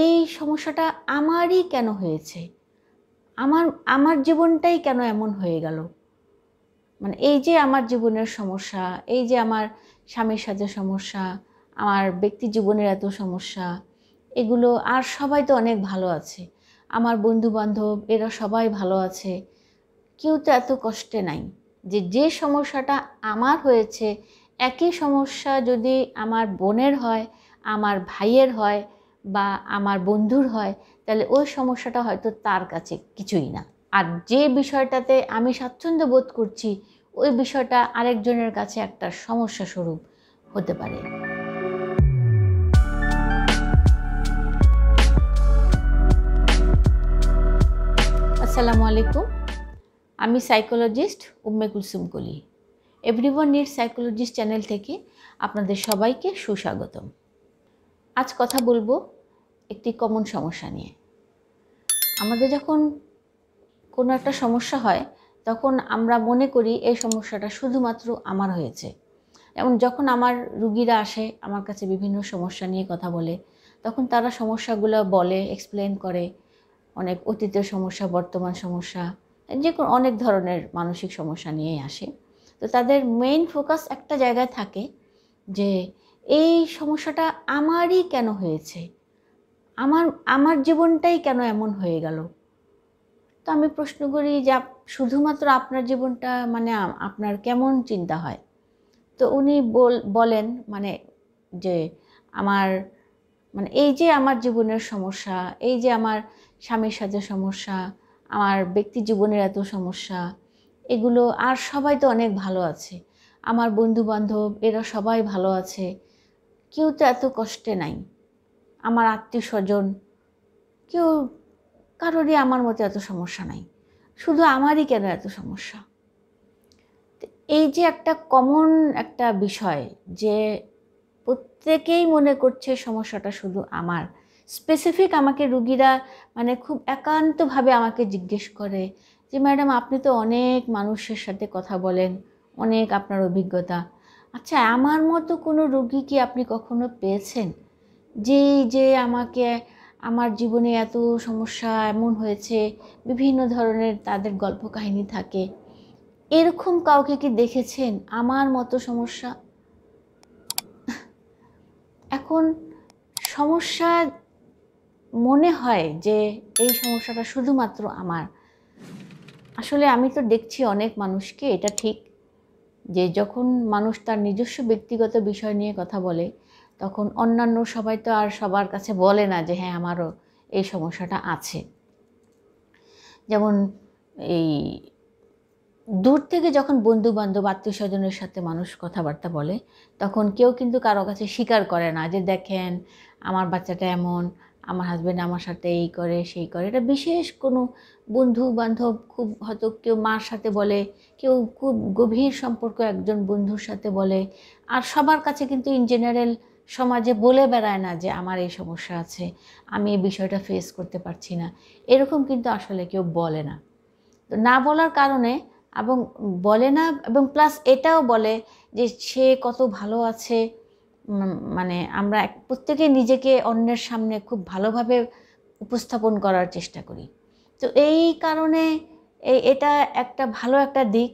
এই সমস্যাটা আমারই কেন হয়েছে আমার আমার জীবনটাই কেন এমন হয়ে গেল মানে এই যে আমার জীবনের সমস্যা এই যে আমার স্বামীর সাথে সমস্যা আমার ব্যক্তি জীবনের এত সমস্যা এগুলো আর সবাই তো অনেক ভালো আছে আমার বন্ধু বান্ধব এরা সবাই ভালো আছে কেউ তো এত কষ্টে নাই যে যে সমস্যাটা আমার হয়েছে একই সমস্যা যদি আমার বোনের হয় আমার ভাইয়ের হয় বা আমার বন্ধুর হয় তাহলে ওই সমস্যাটা হয়তো তার কাছে কিছুই না আর যে বিষয়টাতে আমি স্বাচ্ছন্দ্য বোধ করছি ওই বিষয়টা আরেকজনের কাছে একটা সমস্যা স্বরূপ হতে পারে আসসালামু আলাইকুম আমি সাইকোলজিস্ট উম্মে কুলসুম কলি এভরিওয়ান নিড সাইকোলজিস্ট চ্যানেল থেকে আপনাদের সবাইকে সুস্বাগতম আজ কথা বলবো একটি কমন সমস্যা নিয়ে আমাদের যখন কোনো একটা সমস্যা হয় তখন আমরা মনে করি এই সমস্যাটা শুধুমাত্র আমার হয়েছে যেমন যখন আমার রুগীরা আসে আমার কাছে বিভিন্ন সমস্যা নিয়ে কথা বলে তখন তারা সমস্যাগুলো বলে এক্সপ্লেন করে অনেক অতীতের সমস্যা বর্তমান সমস্যা যে কোনো অনেক ধরনের মানসিক সমস্যা নিয়েই আসে তো তাদের মেইন ফোকাস একটা জায়গায় থাকে যে এই সমস্যাটা আমারই কেন হয়েছে আমার আমার জীবনটাই কেন এমন হয়ে গেল তো আমি প্রশ্ন করি যে শুধুমাত্র আপনার জীবনটা মানে আপনার কেমন চিন্তা হয় তো উনি বল বলেন মানে যে আমার মানে এই যে আমার জীবনের সমস্যা এই যে আমার স্বামীর সাথে সমস্যা আমার ব্যক্তি জীবনের এত সমস্যা এগুলো আর সবাই তো অনেক ভালো আছে আমার বন্ধু বান্ধব এরা সবাই ভালো আছে কেউ তো এত কষ্টে নাই আমার আত্মীয় স্বজন কেউ কারোরই আমার মতে এত সমস্যা নাই শুধু আমারই কেন এত সমস্যা এই যে একটা কমন একটা বিষয় যে প্রত্যেকেই মনে করছে সমস্যাটা শুধু আমার স্পেসিফিক আমাকে রুগীরা মানে খুব একান্তভাবে আমাকে জিজ্ঞেস করে যে ম্যাডাম আপনি তো অনেক মানুষের সাথে কথা বলেন অনেক আপনার অভিজ্ঞতা আচ্ছা আমার মতো কোনো রুগী কি আপনি কখনো পেয়েছেন যেই যে আমাকে আমার জীবনে এত সমস্যা এমন হয়েছে বিভিন্ন ধরনের তাদের গল্প কাহিনী থাকে এরকম কাউকে কি দেখেছেন আমার মতো সমস্যা এখন সমস্যা মনে হয় যে এই সমস্যাটা শুধুমাত্র আমার আসলে আমি তো দেখছি অনেক মানুষকে এটা ঠিক যে যখন মানুষ তার নিজস্ব ব্যক্তিগত বিষয় নিয়ে কথা বলে তখন অন্যান্য সবাই তো আর সবার কাছে বলে না যে হ্যাঁ আমারও এই সমস্যাটা আছে যেমন এই দূর থেকে যখন বন্ধু বান্ধব আত্মীয় স্বজনের সাথে মানুষ কথাবার্তা বলে তখন কেউ কিন্তু কারো কাছে স্বীকার করে না যে দেখেন আমার বাচ্চাটা এমন আমার হাজব্যান্ড আমার সাথে এই করে সেই করে এটা বিশেষ কোনো বন্ধু বান্ধব খুব হয়তো কেউ মার সাথে বলে কেউ খুব গভীর সম্পর্ক একজন বন্ধুর সাথে বলে আর সবার কাছে কিন্তু ইন জেনারেল সমাজে বলে বেড়ায় না যে আমার এই সমস্যা আছে আমি এই বিষয়টা ফেস করতে পারছি না এরকম কিন্তু আসলে কেউ বলে না তো না বলার কারণে এবং বলে না এবং প্লাস এটাও বলে যে সে কত ভালো আছে মানে আমরা এক প্রত্যেকে নিজেকে অন্যের সামনে খুব ভালোভাবে উপস্থাপন করার চেষ্টা করি তো এই কারণে এই এটা একটা ভালো একটা দিক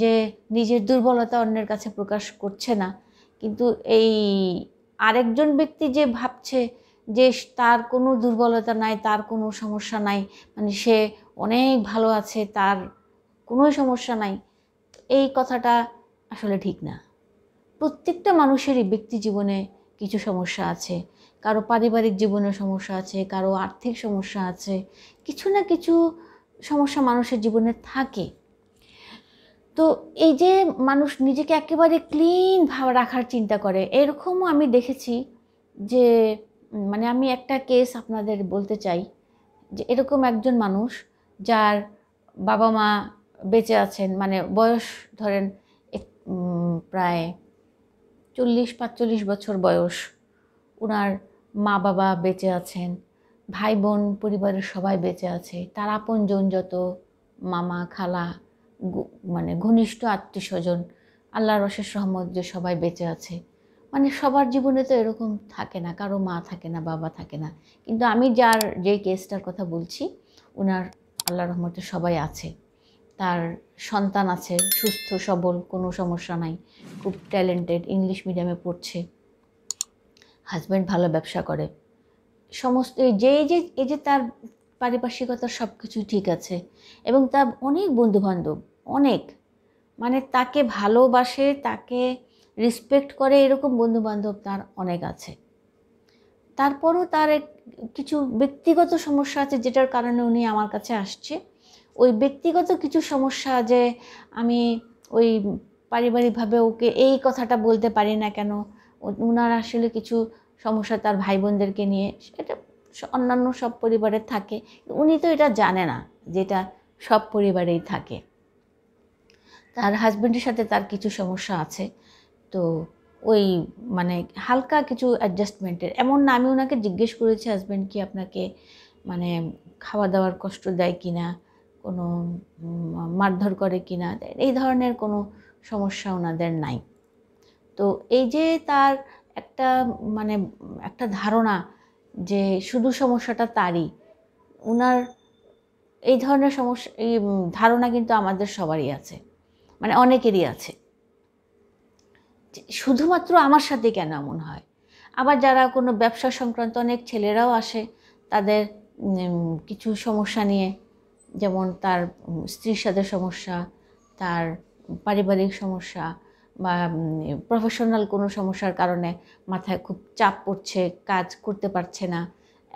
যে নিজের দুর্বলতা অন্যের কাছে প্রকাশ করছে না কিন্তু এই আরেকজন ব্যক্তি যে ভাবছে যে তার কোনো দুর্বলতা নাই তার কোনো সমস্যা নাই মানে সে অনেক ভালো আছে তার কোনো সমস্যা নাই এই কথাটা আসলে ঠিক না প্রত্যেকটা মানুষেরই ব্যক্তি জীবনে কিছু সমস্যা আছে কারো পারিবারিক জীবনে সমস্যা আছে কারো আর্থিক সমস্যা আছে কিছু না কিছু সমস্যা মানুষের জীবনে থাকে তো এই যে মানুষ নিজেকে একেবারে ক্লিন ভাব রাখার চিন্তা করে এরকমও আমি দেখেছি যে মানে আমি একটা কেস আপনাদের বলতে চাই যে এরকম একজন মানুষ যার বাবা মা বেঁচে আছেন মানে বয়স ধরেন প্রায় চল্লিশ পাঁচচল্লিশ বছর বয়স ওনার মা বাবা বেঁচে আছেন ভাই বোন পরিবারের সবাই বেঁচে আছে তার আপনজন যত মামা খালা মানে ঘনিষ্ঠ আত্মীয় স্বজন আল্লাহর অশেষ রহমত যে সবাই বেঁচে আছে মানে সবার জীবনে তো এরকম থাকে না কারো মা থাকে না বাবা থাকে না কিন্তু আমি যার যে কেসটার কথা বলছি ওনার আল্লাহ রহমতে সবাই আছে তার সন্তান আছে সুস্থ সবল কোনো সমস্যা নাই খুব ট্যালেন্টেড ইংলিশ মিডিয়ামে পড়ছে হাজব্যান্ড ভালো ব্যবসা করে সমস্ত যে যে এই যে তার পারিপার্শ্বিকতার সব কিছু ঠিক আছে এবং তার অনেক বন্ধুবান্ধব অনেক মানে তাকে ভালোবাসে তাকে রেসপেক্ট করে এরকম বন্ধুবান্ধব তার অনেক আছে তারপরও তার কিছু ব্যক্তিগত সমস্যা আছে যেটার কারণে উনি আমার কাছে আসছে ওই ব্যক্তিগত কিছু সমস্যা যে আমি ওই পারিবারিকভাবে ওকে এই কথাটা বলতে পারি না কেন ওনার আসলে কিছু সমস্যা তার ভাই বোনদেরকে নিয়ে এটা অন্যান্য সব পরিবারের থাকে উনি তো এটা জানে না যেটা সব পরিবারেই থাকে তার হাজব্যান্ডের সাথে তার কিছু সমস্যা আছে তো ওই মানে হালকা কিছু অ্যাডজাস্টমেন্টের এমন না আমি ওনাকে জিজ্ঞেস করেছি হাজব্যান্ড কি আপনাকে মানে খাওয়া দাওয়ার কষ্ট দেয় কি না কোনো মারধর করে কি না এই ধরনের কোনো সমস্যা ওনাদের নাই তো এই যে তার একটা মানে একটা ধারণা যে শুধু সমস্যাটা তারই ওনার এই ধরনের সমস্যা এই ধারণা কিন্তু আমাদের সবারই আছে মানে অনেকেরই আছে শুধুমাত্র আমার সাথে কেন এমন হয় আবার যারা কোনো ব্যবসা সংক্রান্ত অনেক ছেলেরাও আসে তাদের কিছু সমস্যা নিয়ে যেমন তার স্ত্রীর সাথে সমস্যা তার পারিবারিক সমস্যা বা প্রফেশনাল কোনো সমস্যার কারণে মাথায় খুব চাপ পড়ছে কাজ করতে পারছে না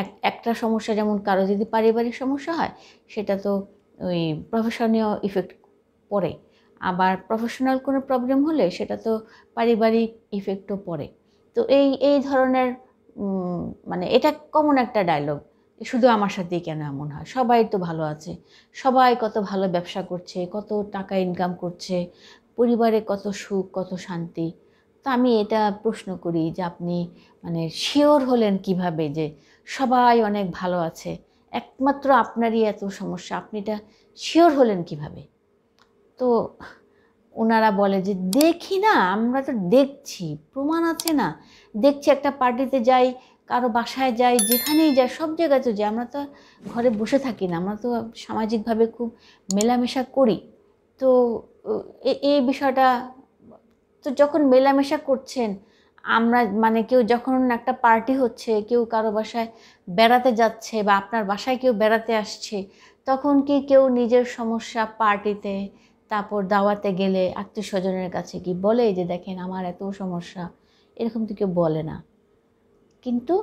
এক একটা সমস্যা যেমন কারো যদি পারিবারিক সমস্যা হয় সেটা তো ওই প্রফেশনীয় ইফেক্ট পড়ে আবার প্রফেশনাল কোনো প্রবলেম হলে সেটা তো পারিবারিক ইফেক্টও পড়ে তো এই এই ধরনের মানে এটা কমন একটা ডায়লগ শুধু আমার সাথেই কেন এমন হয় সবাই তো ভালো আছে সবাই কত ভালো ব্যবসা করছে কত টাকা ইনকাম করছে পরিবারে কত সুখ কত শান্তি তো আমি এটা প্রশ্ন করি যে আপনি মানে শিওর হলেন কিভাবে যে সবাই অনেক ভালো আছে একমাত্র আপনারই এত সমস্যা আপনি এটা শিওর হলেন কিভাবে তো ওনারা বলে যে দেখি না আমরা তো দেখছি প্রমাণ আছে না দেখছি একটা পার্টিতে যাই কারো বাসায় যাই যেখানেই যাই সব জায়গায় তো যাই আমরা তো ঘরে বসে থাকি না আমরা তো সামাজিকভাবে খুব মেলামেশা করি তো এই বিষয়টা তো যখন মেলামেশা করছেন আমরা মানে কেউ যখন একটা পার্টি হচ্ছে কেউ কারো বাসায় বেড়াতে যাচ্ছে বা আপনার বাসায় কেউ বেড়াতে আসছে তখন কি কেউ নিজের সমস্যা পার্টিতে তারপর দাওয়াতে গেলে আত্মীয় স্বজনের কাছে কি বলে যে দেখেন আমার এত সমস্যা এরকম তো কেউ বলে না কিন্তু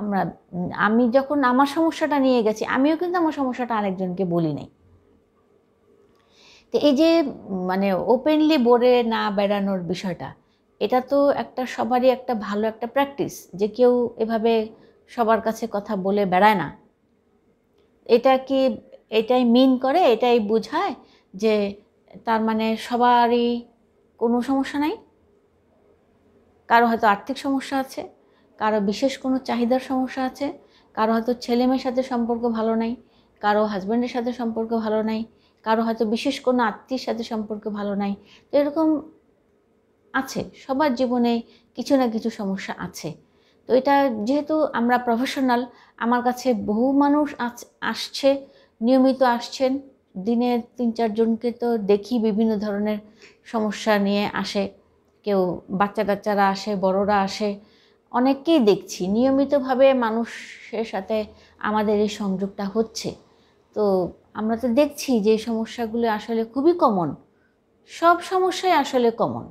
আমরা আমি যখন আমার সমস্যাটা নিয়ে গেছি আমিও কিন্তু আমার সমস্যাটা আরেকজনকে বলি নাই তো এই যে মানে ওপেনলি বোরে না বেড়ানোর বিষয়টা এটা তো একটা সবারই একটা ভালো একটা প্র্যাকটিস যে কেউ এভাবে সবার কাছে কথা বলে বেড়ায় না এটা কি এটাই মিন করে এটাই বোঝায় যে তার মানে সবারই কোনো সমস্যা নাই কারো হয়তো আর্থিক সমস্যা আছে কারো বিশেষ কোনো চাহিদার সমস্যা আছে কারো হয়তো ছেলেমেয়ের সাথে সম্পর্ক ভালো নাই কারো হাজব্যান্ডের সাথে সম্পর্ক ভালো নাই কারো হয়তো বিশেষ কোনো আত্মীয়ের সাথে সম্পর্ক ভালো নাই তো এরকম আছে সবার জীবনে কিছু না কিছু সমস্যা আছে তো এটা যেহেতু আমরা প্রফেশনাল আমার কাছে বহু মানুষ আসছে নিয়মিত আসছেন দিনে তিন চারজনকে তো দেখি বিভিন্ন ধরনের সমস্যা নিয়ে আসে কেউ বাচ্চা কাচ্চারা আসে বড়রা আসে অনেককেই দেখছি নিয়মিতভাবে মানুষের সাথে আমাদের এই সংযোগটা হচ্ছে তো আমরা তো দেখছি যে সমস্যাগুলো আসলে খুবই কমন সব সমস্যাই আসলে কমন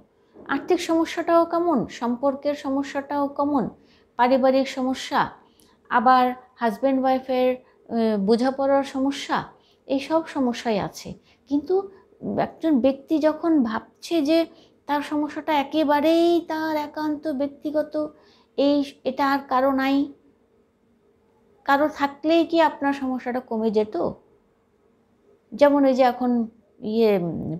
আর্থিক সমস্যাটাও কমন সম্পর্কের সমস্যাটাও কমন পারিবারিক সমস্যা আবার হাজব্যান্ড ওয়াইফের বোঝাপড়ার সমস্যা এইসব সমস্যাই আছে কিন্তু একজন ব্যক্তি যখন ভাবছে যে তার সমস্যাটা একেবারেই তার একান্ত ব্যক্তিগত এই এটা আর কারো নাই কারো থাকলেই কি আপনার সমস্যাটা কমে যেত যেমন এই যে এখন ইয়ে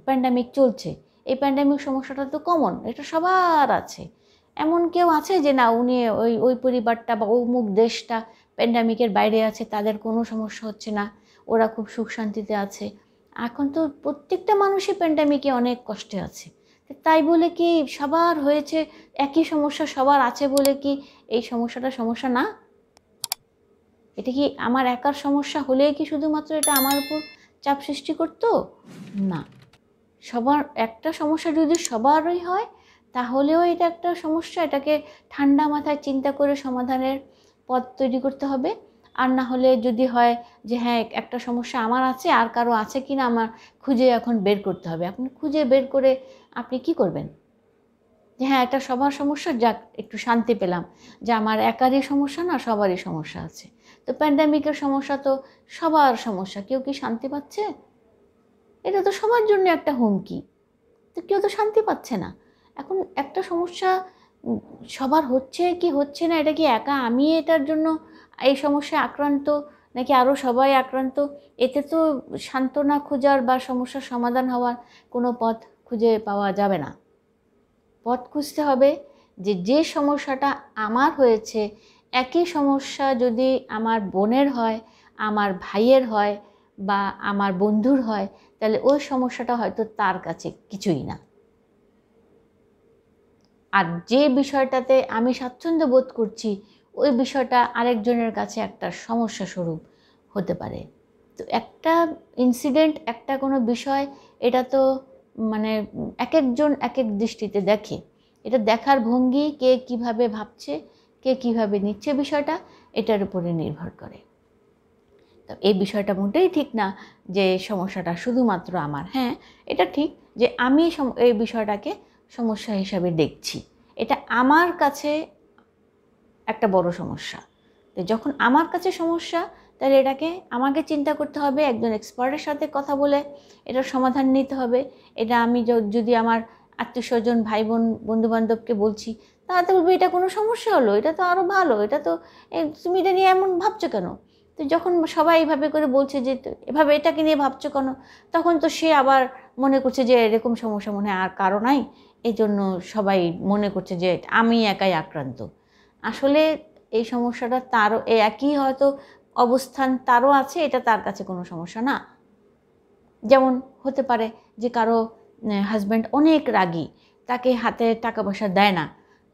প্যান্ডামিক চলছে এই প্যান্ডামিক সমস্যাটা তো কমন এটা সবার আছে এমন কেউ আছে যে না উনি ওই ওই পরিবারটা বা অমুক দেশটা প্যান্ডামিকের বাইরে আছে তাদের কোনো সমস্যা হচ্ছে না ওরা খুব সুখ শান্তিতে আছে এখন তো প্রত্যেকটা মানুষই প্যান্ডামিকে অনেক কষ্টে আছে তাই বলে কি সবার হয়েছে একই সমস্যা সবার আছে বলে কি এই সমস্যাটা সমস্যা না এটা কি আমার একার সমস্যা হলে কি শুধুমাত্র এটা আমার উপর চাপ সৃষ্টি করতো না সবার একটা সমস্যা যদি সবারই হয় তাহলেও এটা একটা সমস্যা এটাকে ঠান্ডা মাথায় চিন্তা করে সমাধানের পথ তৈরি করতে হবে আর না হলে যদি হয় যে হ্যাঁ একটা সমস্যা আমার আছে আর কারো আছে কি না আমার খুঁজে এখন বের করতে হবে আপনি খুঁজে বের করে আপনি কি করবেন যে হ্যাঁ একটা সবার সমস্যা যাক একটু শান্তি পেলাম যে আমার একারই সমস্যা না সবারই সমস্যা আছে তো প্যান্ডামিকের সমস্যা তো সবার সমস্যা কেউ কি শান্তি পাচ্ছে এটা তো সবার জন্য একটা হুমকি তো কেউ তো শান্তি পাচ্ছে না এখন একটা সমস্যা সবার হচ্ছে কি হচ্ছে না এটা কি একা আমি এটার জন্য এই সমস্যায় আক্রান্ত নাকি আরও সবাই আক্রান্ত এতে তো সান্ত্বনা খোঁজার বা সমস্যার সমাধান হওয়ার কোনো পথ খুঁজে পাওয়া যাবে না পথ খুঁজতে হবে যে যে সমস্যাটা আমার হয়েছে একই সমস্যা যদি আমার বোনের হয় আমার ভাইয়ের হয় বা আমার বন্ধুর হয় তাহলে ওই সমস্যাটা হয়তো তার কাছে কিছুই না আর যে বিষয়টাতে আমি স্বাচ্ছন্দ্য বোধ করছি ওই বিষয়টা আরেকজনের কাছে একটা সমস্যা স্বরূপ হতে পারে তো একটা ইনসিডেন্ট একটা কোনো বিষয় এটা তো মানে এক একজন এক এক দৃষ্টিতে দেখে এটা দেখার ভঙ্গি কে কিভাবে ভাবছে কে কিভাবে নিচ্ছে বিষয়টা এটার উপরে নির্ভর করে তো এই বিষয়টা মোটেই ঠিক না যে সমস্যাটা শুধুমাত্র আমার হ্যাঁ এটা ঠিক যে আমি এই বিষয়টাকে সমস্যা হিসাবে দেখছি এটা আমার কাছে একটা বড় সমস্যা তো যখন আমার কাছে সমস্যা তাহলে এটাকে আমাকে চিন্তা করতে হবে একজন এক্সপার্টের সাথে কথা বলে এটার সমাধান নিতে হবে এটা আমি যদি আমার আত্মীয় স্বজন ভাই বোন বন্ধুবান্ধবকে বলছি তাহলে বলবে এটা কোনো সমস্যা হলো এটা তো আরও ভালো এটা তো তুমি এটা নিয়ে এমন ভাবছো কেন তো যখন সবাই এভাবে করে বলছে যে এভাবে এটাকে নিয়ে ভাবছো কেন তখন তো সে আবার মনে করছে যে এরকম সমস্যা মনে হয় আর কারো নাই এই জন্য সবাই মনে করছে যে আমি একাই আক্রান্ত আসলে এই সমস্যাটা তারও একই হয়তো অবস্থান তারও আছে এটা তার কাছে কোনো সমস্যা না যেমন হতে পারে যে কারো হাজব্যান্ড অনেক রাগী তাকে হাতে টাকা পয়সা দেয় না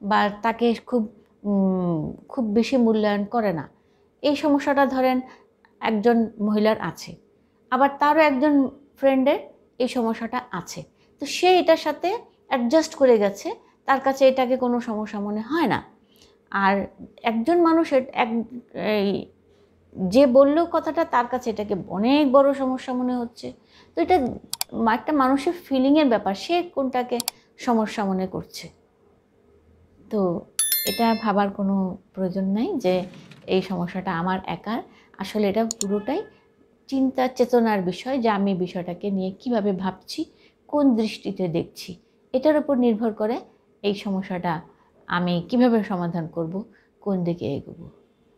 বা তাকে খুব খুব বেশি মূল্যায়ন করে না এই সমস্যাটা ধরেন একজন মহিলার আছে আবার তারও একজন ফ্রেন্ডের এই সমস্যাটা আছে তো সে এটার সাথে অ্যাডজাস্ট করে গেছে তার কাছে এটাকে কোনো সমস্যা মনে হয় না আর একজন মানুষের এক যে বলল কথাটা তার কাছে এটাকে অনেক বড় সমস্যা মনে হচ্ছে তো এটা একটা মানুষের ফিলিংয়ের ব্যাপার সে কোনটাকে সমস্যা মনে করছে তো এটা ভাবার কোনো প্রয়োজন নাই যে এই সমস্যাটা আমার একার আসলে এটা পুরোটাই চিন্তা চেতনার বিষয় যে আমি বিষয়টাকে নিয়ে কিভাবে ভাবছি কোন দৃষ্টিতে দেখছি এটার উপর নির্ভর করে এই সমস্যাটা আমি কিভাবে সমাধান করব কোন দিকে এগোব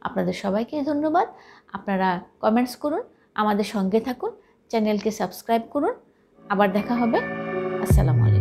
আপনাদের সবাইকে ধন্যবাদ আপনারা কমেন্টস করুন আমাদের সঙ্গে থাকুন চ্যানেলকে সাবস্ক্রাইব করুন আবার দেখা হবে আসসালামু আলাইকুম